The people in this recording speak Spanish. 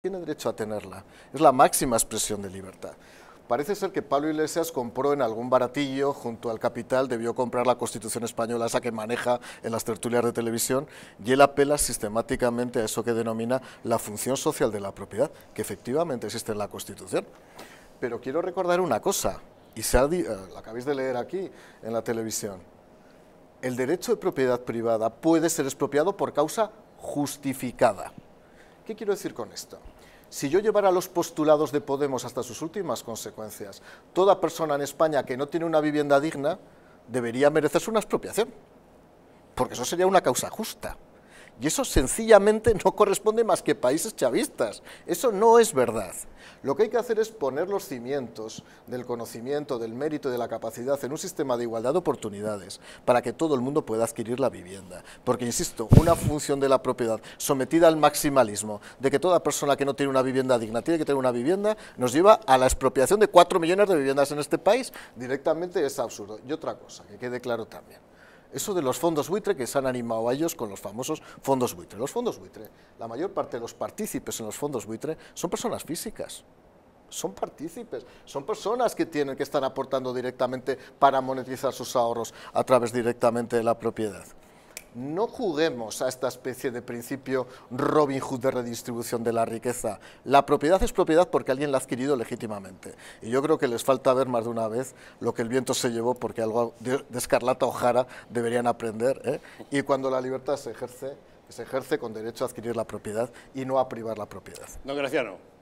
tiene derecho a tenerla. Es la máxima expresión de libertad. Parece ser que Pablo Iglesias compró en algún baratillo junto al capital, debió comprar la Constitución española, esa que maneja en las tertulias de televisión, y él apela sistemáticamente a eso que denomina la función social de la propiedad, que efectivamente existe en la Constitución. Pero quiero recordar una cosa, y se eh, la acabéis de leer aquí en la televisión. El derecho de propiedad privada puede ser expropiado por causa justificada. ¿Qué quiero decir con esto? Si yo llevara los postulados de Podemos hasta sus últimas consecuencias, toda persona en España que no tiene una vivienda digna debería merecerse una expropiación, porque eso sería una causa justa. Y eso sencillamente no corresponde más que países chavistas. Eso no es verdad. Lo que hay que hacer es poner los cimientos del conocimiento, del mérito y de la capacidad en un sistema de igualdad de oportunidades para que todo el mundo pueda adquirir la vivienda. Porque, insisto, una función de la propiedad sometida al maximalismo de que toda persona que no tiene una vivienda digna tiene que tener una vivienda nos lleva a la expropiación de cuatro millones de viviendas en este país directamente es absurdo. Y otra cosa, que quede claro también. Eso de los fondos buitre que se han animado a ellos con los famosos fondos buitre. Los fondos buitre, la mayor parte de los partícipes en los fondos buitre son personas físicas son partícipes, son personas que tienen que estar aportando directamente para monetizar sus ahorros a través directamente de la propiedad no juguemos a esta especie de principio Robin Hood de redistribución de la riqueza. La propiedad es propiedad porque alguien la ha adquirido legítimamente. Y yo creo que les falta ver más de una vez lo que el viento se llevó, porque algo de, Escarlata Ojara deberían aprender. ¿eh? Y cuando la libertad se ejerce, se ejerce con derecho a adquirir la propiedad y no a privar la propiedad. Don Graciano.